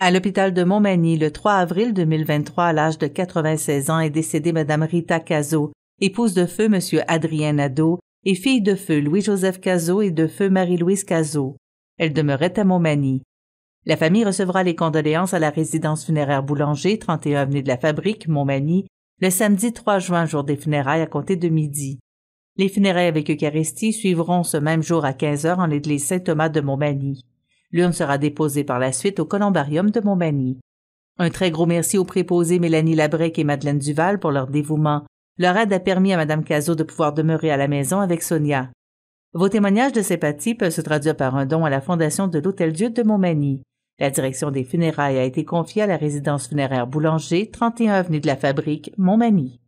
À l'hôpital de Montmagny, le 3 avril 2023, à l'âge de 96 ans, est décédée Madame Rita Cazot, épouse de feu M. Adrien Nadeau et fille de feu Louis-Joseph Cazot et de feu Marie-Louise Cazot. Elle demeurait à Montmagny. La famille recevra les condoléances à la résidence funéraire Boulanger, 31 avenue de la Fabrique, Montmagny, le samedi 3 juin, jour des funérailles, à compter de midi. Les funérailles avec Eucharistie suivront ce même jour à 15 heures en l'église Saint-Thomas de Montmagny. L'urne sera déposée par la suite au columbarium de Montmagny. Un très gros merci aux préposés Mélanie Labrec et Madeleine Duval pour leur dévouement. Leur aide a permis à Madame Cazot de pouvoir demeurer à la maison avec Sonia. Vos témoignages de sympathie peuvent se traduire par un don à la fondation de l'Hôtel Dieu de Montmagny. La direction des funérailles a été confiée à la résidence funéraire Boulanger, 31 avenue de la Fabrique, Montmagny.